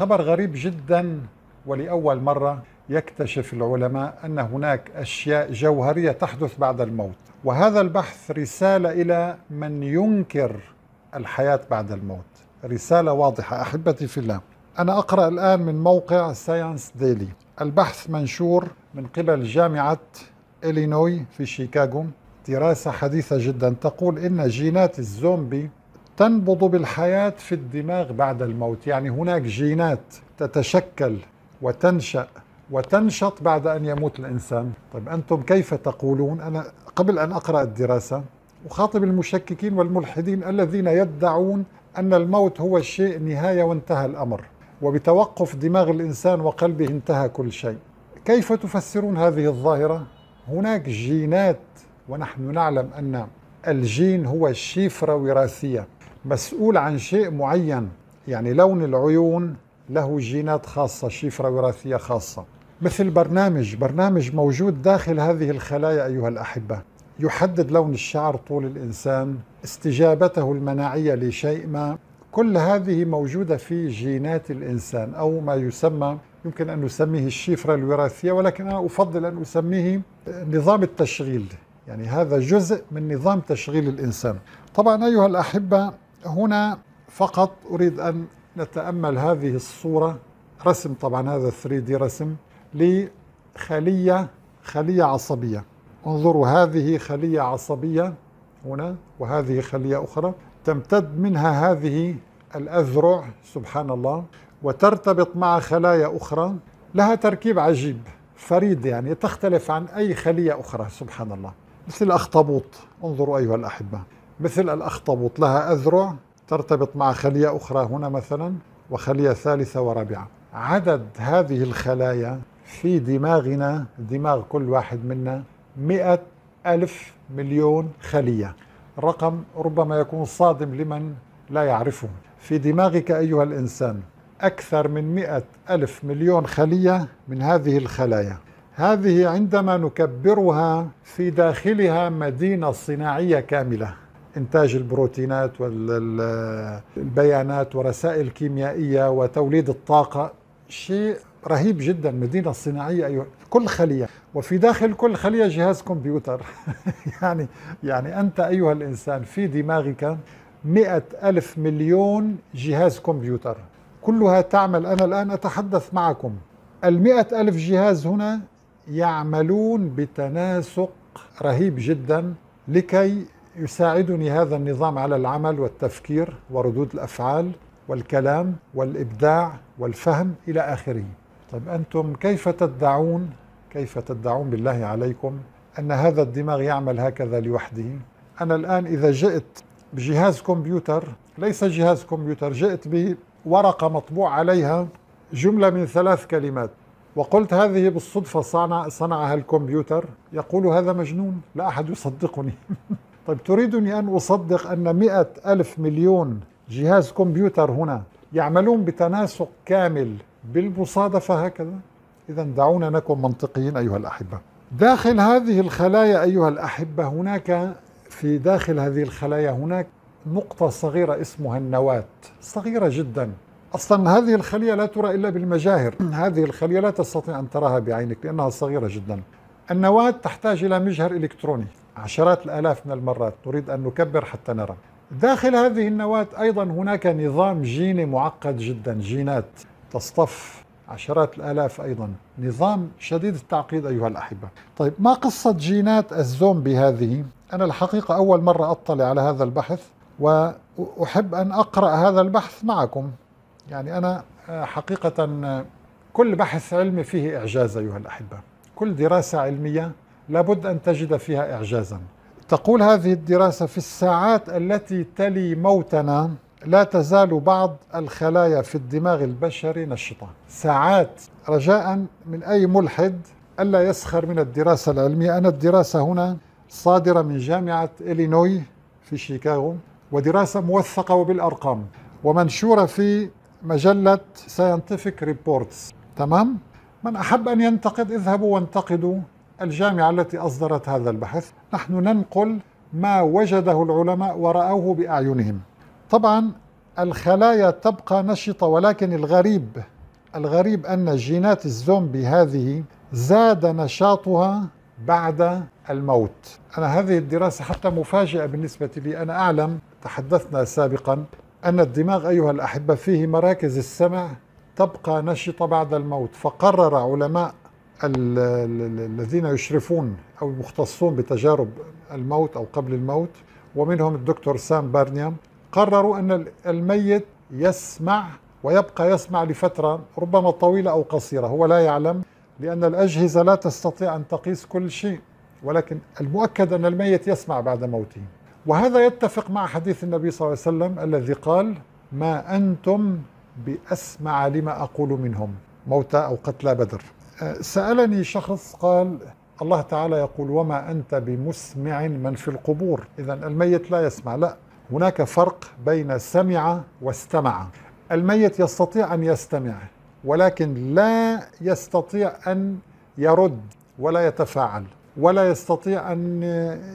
خبر غريب جدا ولأول مرة يكتشف العلماء أن هناك أشياء جوهرية تحدث بعد الموت وهذا البحث رسالة إلى من ينكر الحياة بعد الموت رسالة واضحة أحبتي في الله أنا أقرأ الآن من موقع ساينس ديلي البحث منشور من قبل جامعة إلينوي في شيكاغو دراسة حديثة جدا تقول إن جينات الزومبي تنبض بالحياة في الدماغ بعد الموت يعني هناك جينات تتشكل وتنشأ وتنشط بعد أن يموت الإنسان طيب أنتم كيف تقولون أنا قبل أن أقرأ الدراسة أخاطب المشككين والملحدين الذين يدعون أن الموت هو الشيء نهاية وانتهى الأمر وبتوقف دماغ الإنسان وقلبه انتهى كل شيء كيف تفسرون هذه الظاهرة؟ هناك جينات ونحن نعلم أن الجين هو الشيفرة وراثية مسؤول عن شيء معين يعني لون العيون له جينات خاصة شفرة وراثية خاصة مثل برنامج برنامج موجود داخل هذه الخلايا أيها الأحبة يحدد لون الشعر طول الإنسان استجابته المناعية لشيء ما كل هذه موجودة في جينات الإنسان أو ما يسمى يمكن أن نسميه الشفرة الوراثية ولكن أنا أفضل أن أسميه نظام التشغيل يعني هذا جزء من نظام تشغيل الإنسان طبعا أيها الأحبة هنا فقط أريد أن نتأمل هذه الصورة رسم طبعا هذا 3 دي رسم لخلية خلية عصبية انظروا هذه خلية عصبية هنا وهذه خلية أخرى تمتد منها هذه الأذرع سبحان الله وترتبط مع خلايا أخرى لها تركيب عجيب فريد يعني تختلف عن أي خلية أخرى سبحان الله مثل الأخطبوط انظروا أيها الأحبة مثل الأخطبوط لها أذرع ترتبط مع خلية أخرى هنا مثلا وخلية ثالثة ورابعة عدد هذه الخلايا في دماغنا دماغ كل واحد منا مئة ألف مليون خلية رقم ربما يكون صادم لمن لا يعرفه في دماغك أيها الإنسان أكثر من مئة ألف مليون خلية من هذه الخلايا هذه عندما نكبرها في داخلها مدينة صناعية كاملة إنتاج البروتينات والبيانات ورسائل كيميائية وتوليد الطاقة شيء رهيب جدا مدينة صناعية أيوة كل خلية وفي داخل كل خلية جهاز كمبيوتر يعني يعني أنت أيها الإنسان في دماغك مئة ألف مليون جهاز كمبيوتر كلها تعمل أنا الآن أتحدث معكم المئة ألف جهاز هنا يعملون بتناسق رهيب جدا لكي يساعدني هذا النظام على العمل والتفكير وردود الافعال والكلام والابداع والفهم الى اخره. طيب انتم كيف تدعون كيف تدعون بالله عليكم ان هذا الدماغ يعمل هكذا لوحده؟ انا الان اذا جئت بجهاز كمبيوتر ليس جهاز كمبيوتر جئت بورقه مطبوع عليها جمله من ثلاث كلمات وقلت هذه بالصدفه صنع صنعها الكمبيوتر يقول هذا مجنون لا احد يصدقني طيب تريدني أن أصدق أن مئة ألف مليون جهاز كمبيوتر هنا يعملون بتناسق كامل بالمصادفة هكذا إذا دعونا نكون منطقيين أيها الأحبة داخل هذه الخلايا أيها الأحبة هناك في داخل هذه الخلايا هناك نقطة صغيرة اسمها النواة صغيرة جدا أصلا هذه الخلية لا ترى إلا بالمجاهر هذه الخلية لا تستطيع أن تراها بعينك لأنها صغيرة جدا النواة تحتاج إلى مجهر إلكتروني عشرات الآلاف من المرات نريد أن نكبر حتى نرى داخل هذه النواة أيضا هناك نظام جيني معقد جدا جينات تصطف عشرات الآلاف أيضا نظام شديد التعقيد أيها الأحبة طيب ما قصة جينات الزومبي هذه؟ أنا الحقيقة أول مرة أطلع على هذا البحث وأحب أن أقرأ هذا البحث معكم يعني أنا آه، حقيقة آه، كل بحث علمي فيه إعجاز أيها الأحبة كل دراسة علمية لابد أن تجد فيها إعجازا تقول هذه الدراسة في الساعات التي تلي موتنا لا تزال بعض الخلايا في الدماغ البشري نشطة ساعات رجاء من أي ملحد ألا يسخر من الدراسة العلمية أنا الدراسة هنا صادرة من جامعة إلينوي في شيكاغو ودراسة موثقة وبالأرقام ومنشورة في مجلة ساينتفك ريبورتس تمام؟ من أحب أن ينتقد اذهبوا وانتقدوا الجامعة التي أصدرت هذا البحث نحن ننقل ما وجده العلماء ورأوه بأعينهم طبعا الخلايا تبقى نشطة ولكن الغريب الغريب أن جينات الزومبي هذه زاد نشاطها بعد الموت أنا هذه الدراسة حتى مفاجئة بالنسبة لي أنا أعلم تحدثنا سابقا أن الدماغ أيها الأحبة فيه مراكز السمع تبقى نشطة بعد الموت فقرر علماء الذين يشرفون أو المختصون بتجارب الموت أو قبل الموت ومنهم الدكتور سام بارنيام قرروا أن الميت يسمع ويبقى يسمع لفترة ربما طويلة أو قصيرة هو لا يعلم لأن الأجهزة لا تستطيع أن تقيس كل شيء ولكن المؤكد أن الميت يسمع بعد موته وهذا يتفق مع حديث النبي صلى الله عليه وسلم الذي قال ما أنتم بأسمع لما أقول منهم موتى أو قتلى بدر سألني شخص قال الله تعالى يقول وما أنت بمسمع من في القبور إذا الميت لا يسمع لا هناك فرق بين سمع واستمع الميت يستطيع أن يستمع ولكن لا يستطيع أن يرد ولا يتفاعل ولا يستطيع أن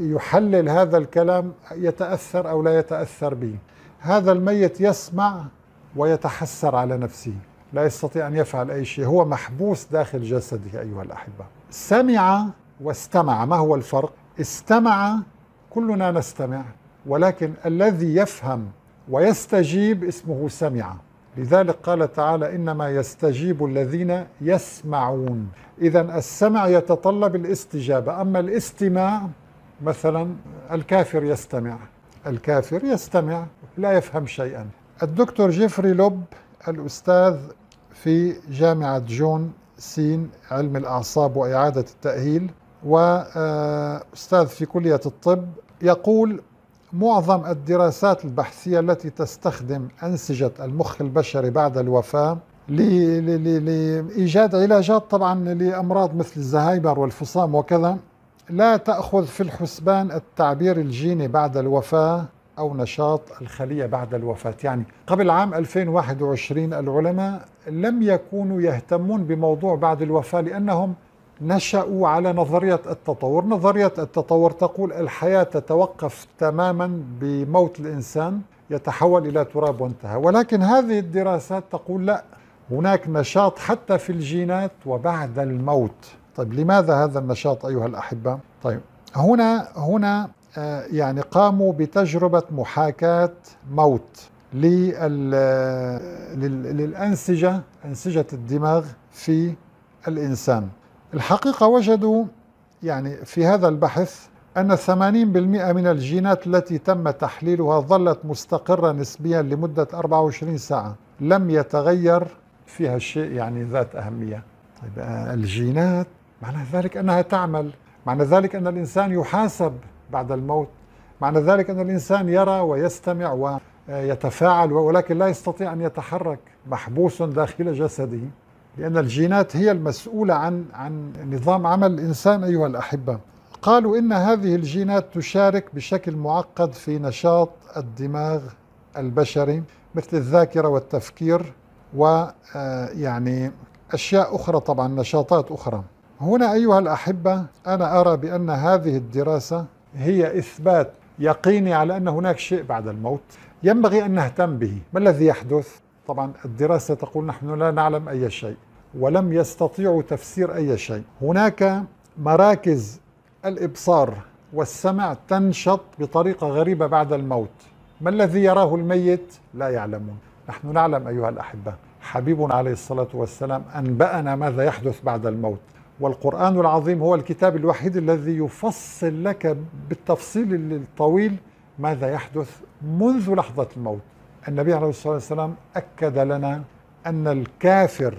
يحلل هذا الكلام يتأثر أو لا يتأثر به هذا الميت يسمع ويتحسر على نفسه لا يستطيع أن يفعل أي شيء هو محبوس داخل جسده أيها الأحبة سمع واستمع ما هو الفرق؟ استمع كلنا نستمع ولكن الذي يفهم ويستجيب اسمه سمع لذلك قال تعالى انما يستجيب الذين يسمعون اذا السمع يتطلب الاستجابه اما الاستماع مثلا الكافر يستمع الكافر يستمع لا يفهم شيئا الدكتور جيفري لوب الاستاذ في جامعة جون سين علم الأعصاب وإعادة التأهيل وأستاذ في كلية الطب يقول معظم الدراسات البحثية التي تستخدم أنسجة المخ البشري بعد الوفاة لإيجاد علاجات طبعا لأمراض مثل الزهايمر والفصام وكذا لا تأخذ في الحسبان التعبير الجيني بعد الوفاة أو نشاط الخلية بعد الوفاة يعني قبل عام 2021 العلماء لم يكونوا يهتمون بموضوع بعد الوفاة لأنهم نشأوا على نظرية التطور نظرية التطور تقول الحياة تتوقف تماما بموت الإنسان يتحول إلى تراب وانتهى ولكن هذه الدراسات تقول لا هناك نشاط حتى في الجينات وبعد الموت طيب لماذا هذا النشاط أيها الأحبة؟ طيب هنا هنا آه، يعني قاموا بتجربة محاكاة موت للأنسجة أنسجة الدماغ في الإنسان الحقيقة وجدوا يعني في هذا البحث أن 80% من الجينات التي تم تحليلها ظلت مستقرة نسبيا لمدة 24 ساعة لم يتغير فيها شيء يعني ذات أهمية طيب آه، الجينات معنى ذلك أنها تعمل معنى ذلك أن الإنسان يحاسب بعد الموت معنى ذلك أن الإنسان يرى ويستمع ويتفاعل ولكن لا يستطيع أن يتحرك محبوس داخل جسده لأن الجينات هي المسؤولة عن عن نظام عمل الإنسان أيها الأحبة قالوا إن هذه الجينات تشارك بشكل معقد في نشاط الدماغ البشري مثل الذاكرة والتفكير ويعني آه، أشياء أخرى طبعا نشاطات أخرى هنا أيها الأحبة أنا أرى بأن هذه الدراسة هي إثبات يقيني على أن هناك شيء بعد الموت ينبغي أن نهتم به ما الذي يحدث؟ طبعا الدراسة تقول نحن لا نعلم أي شيء ولم يستطيعوا تفسير أي شيء هناك مراكز الإبصار والسمع تنشط بطريقة غريبة بعد الموت ما الذي يراه الميت؟ لا يعلمون نحن نعلم أيها الأحبة حبيبنا عليه الصلاة والسلام أنبأنا ماذا يحدث بعد الموت والقرآن العظيم هو الكتاب الوحيد الذي يفصل لك بالتفصيل الطويل ماذا يحدث منذ لحظة الموت النبي عليه الصلاة والسلام أكد لنا أن الكافر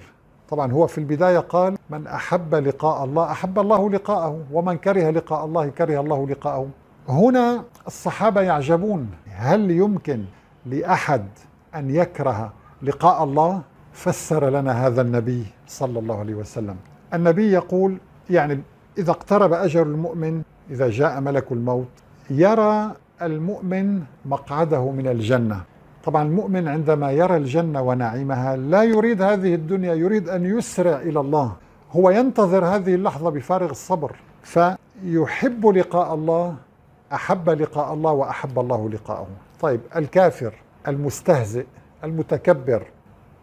طبعا هو في البداية قال من أحب لقاء الله أحب الله لقاءه ومن كره لقاء الله كره الله لقاءه هنا الصحابة يعجبون هل يمكن لأحد أن يكره لقاء الله فسر لنا هذا النبي صلى الله عليه وسلم النبي يقول يعني إذا اقترب أجر المؤمن إذا جاء ملك الموت يرى المؤمن مقعده من الجنة طبعا المؤمن عندما يرى الجنة ونعيمها لا يريد هذه الدنيا يريد أن يسرع إلى الله هو ينتظر هذه اللحظة بفارغ الصبر فيحب لقاء الله أحب لقاء الله وأحب الله لقاءه طيب الكافر المستهزئ المتكبر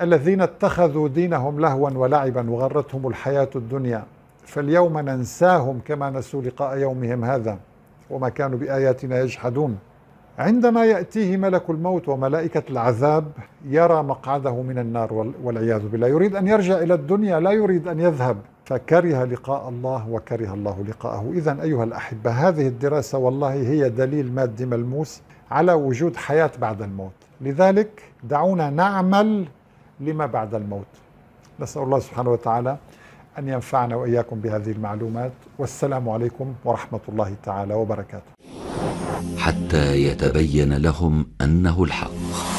الذين اتخذوا دينهم لهوا ولعبا وغرتهم الحياة الدنيا فاليوم ننساهم كما نسوا لقاء يومهم هذا وما كانوا بآياتنا يجحدون عندما يأتيه ملك الموت وملائكة العذاب يرى مقعده من النار والعياذ بالله يريد أن يرجع إلى الدنيا لا يريد أن يذهب فكره لقاء الله وكره الله لقاءه إذا أيها الأحبة هذه الدراسة والله هي دليل مادي ملموس على وجود حياة بعد الموت لذلك دعونا نعمل لما بعد الموت نسأل الله سبحانه وتعالى أن ينفعنا وإياكم بهذه المعلومات والسلام عليكم ورحمة الله تعالى وبركاته حتى يتبين لهم أنه الحق